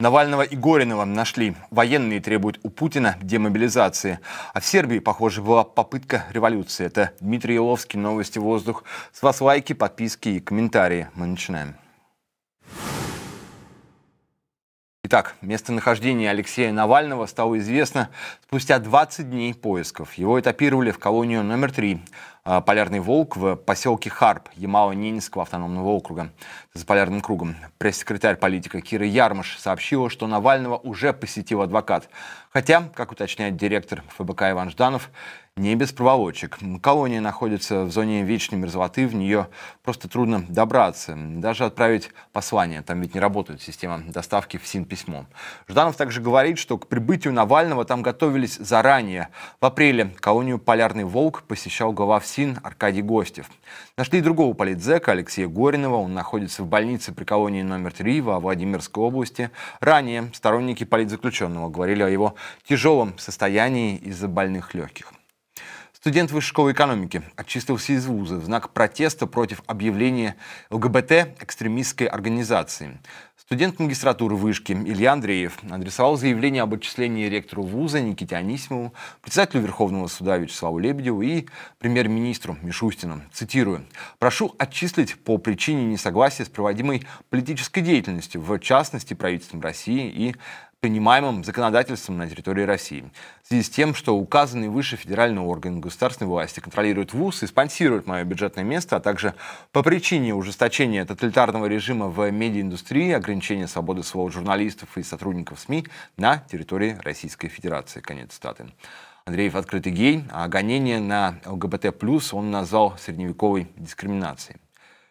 Навального и Горинова нашли. Военные требуют у Путина демобилизации. А в Сербии, похоже, была попытка революции. Это Дмитрий Иловский, новости «Воздух». С вас лайки, подписки и комментарии. Мы начинаем. Итак, местонахождение Алексея Навального стало известно спустя 20 дней поисков. Его этапировали в колонию номер 3 Э, «Полярный волк» в поселке Харп Ямало-Ненецкого автономного округа за «Полярным кругом». Пресс-секретарь политика Кира Ярмаш сообщила, что Навального уже посетил адвокат, Хотя, как уточняет директор ФБК Иван Жданов, не без проволочек. Колония находится в зоне вечной мерзлоты, в нее просто трудно добраться, даже отправить послание, там ведь не работает система доставки в СИН письмо. Жданов также говорит, что к прибытию Навального там готовились заранее. В апреле колонию «Полярный волк» посещал глава СИН Аркадий Гостев. Нашли и другого политзека Алексея Горинова, он находится в больнице при колонии номер 3 во Владимирской области. Ранее сторонники политзаключенного говорили о его тяжелом состоянии из-за больных легких. Студент Высшей школы экономики отчислился из вуза в знак протеста против объявления ЛГБТ экстремистской организации. Студент магистратуры вышки Илья Андреев адресовал заявление об отчислении ректору вуза Никите Анисимову, председателю Верховного суда Вячеславу Лебедеву и премьер-министру Мишустину. Цитирую. «Прошу отчислить по причине несогласия с проводимой политической деятельностью, в частности правительством России и принимаемым законодательством на территории России. В связи с тем, что указанный выше федеральный орган государственной власти контролирует ВУЗ и спонсирует мое бюджетное место, а также по причине ужесточения тоталитарного режима в медиаиндустрии, ограничения свободы слова журналистов и сотрудников СМИ на территории Российской Федерации. Конец статы. Андреев открытый гей, а гонение на ЛГБТ+, плюс он назвал средневековой дискриминацией.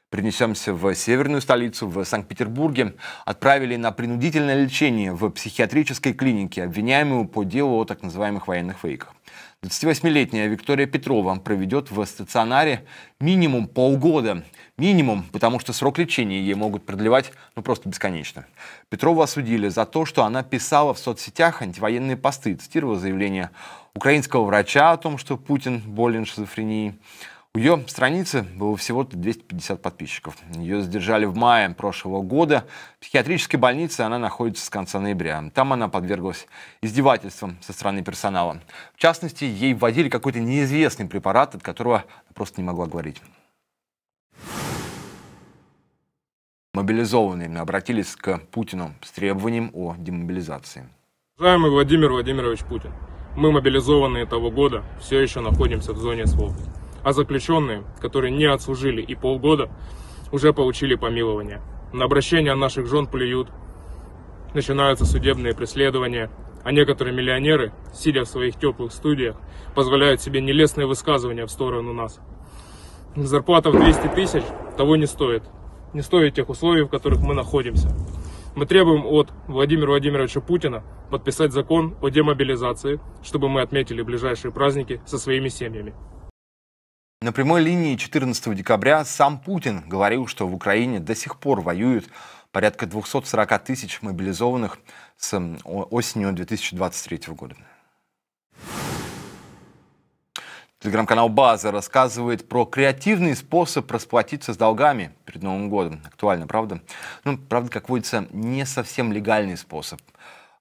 Принесемся в северную столицу, в Санкт-Петербурге. Отправили на принудительное лечение в психиатрической клинике, обвиняемую по делу о так называемых военных фейках. 28-летняя Виктория Петрова проведет в стационаре минимум полгода. Минимум, потому что срок лечения ей могут продлевать ну просто бесконечно. Петрову осудили за то, что она писала в соцсетях антивоенные посты, цитировала заявление украинского врача о том, что Путин болен шизофренией, у ее страницы было всего-то 250 подписчиков. Ее задержали в мае прошлого года. В психиатрической больнице она находится с конца ноября. Там она подверглась издевательствам со стороны персонала. В частности, ей вводили какой-то неизвестный препарат, от которого она просто не могла говорить. Мобилизованные обратились к Путину с требованием о демобилизации. Уважаемый Владимир Владимирович Путин, мы мобилизованные того года все еще находимся в зоне СВО а заключенные, которые не отслужили и полгода, уже получили помилование. На обращения наших жен плюют, начинаются судебные преследования, а некоторые миллионеры, сидя в своих теплых студиях, позволяют себе нелестные высказывания в сторону нас. Зарплата в 200 тысяч того не стоит. Не стоит тех условий, в которых мы находимся. Мы требуем от Владимира Владимировича Путина подписать закон о демобилизации, чтобы мы отметили ближайшие праздники со своими семьями. На прямой линии 14 декабря сам Путин говорил, что в Украине до сих пор воюют порядка 240 тысяч мобилизованных с осенью 2023 года. Телеграм-канал «База» рассказывает про креативный способ расплатиться с долгами перед Новым годом. Актуально, правда? Ну, правда, как водится, не совсем легальный способ –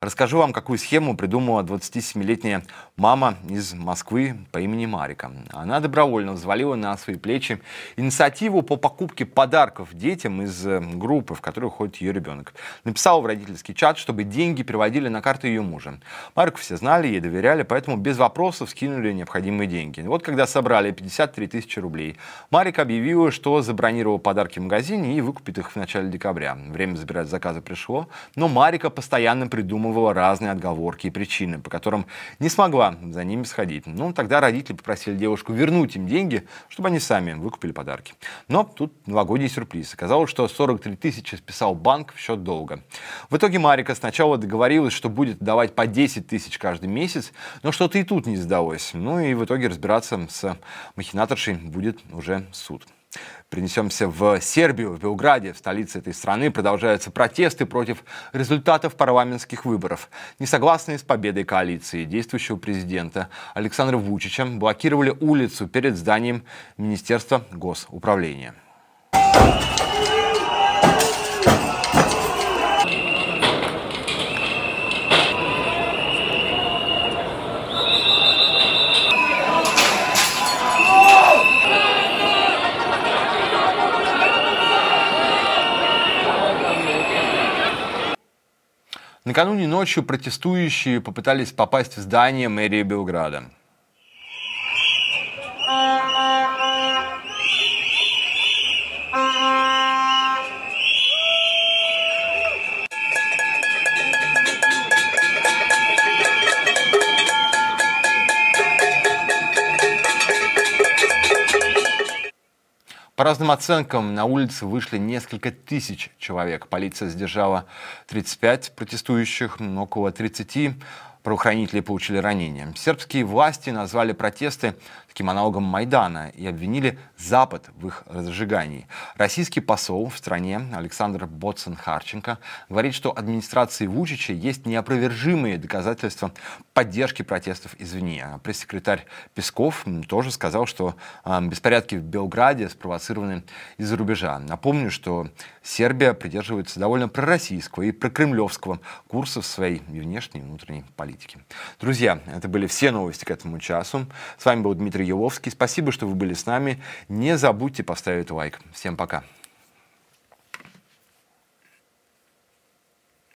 Расскажу вам, какую схему придумала 27-летняя мама из Москвы по имени Марика. Она добровольно взвалила на свои плечи инициативу по покупке подарков детям из э, группы, в которую ходит ее ребенок. Написала в родительский чат, чтобы деньги переводили на карту ее мужа. Марику все знали, ей доверяли, поэтому без вопросов скинули необходимые деньги. Вот когда собрали 53 тысячи рублей, Марика объявила, что забронировала подарки в магазине и выкупит их в начале декабря. Время забирать заказы пришло, но Марика постоянно придумала придумывала разные отговорки и причины, по которым не смогла за ними сходить. Ну, тогда родители попросили девушку вернуть им деньги, чтобы они сами выкупили подарки. Но тут новогодний сюрприз. Оказалось, что 43 тысячи списал банк в счет долга. В итоге Марика сначала договорилась, что будет давать по 10 тысяч каждый месяц, но что-то и тут не сдалось. Ну и в итоге разбираться с махинаторшей будет уже суд. Принесемся в Сербию, в Белграде, в столице этой страны продолжаются протесты против результатов парламентских выборов. Несогласные с победой коалиции действующего президента Александра Вучича блокировали улицу перед зданием Министерства госуправления. Накануне ночью протестующие попытались попасть в здание мэрии Белграда. По разным оценкам, на улицы вышли несколько тысяч человек. Полиция сдержала 35 протестующих, ну, около 30 правоохранителей получили ранения. Сербские власти назвали протесты политическим аналогом Майдана и обвинили Запад в их разжигании. Российский посол в стране Александр Боцен-Харченко говорит, что администрации Вучича есть неопровержимые доказательства поддержки протестов извне. А пресс-секретарь Песков тоже сказал, что а, беспорядки в Белграде спровоцированы из-за рубежа. Напомню, что Сербия придерживается довольно пророссийского и прокремлевского курса в своей внешней и внутренней политике. Друзья, это были все новости к этому часу. С вами был Дмитрий Еловский. Спасибо, что вы были с нами. Не забудьте поставить лайк. Всем пока.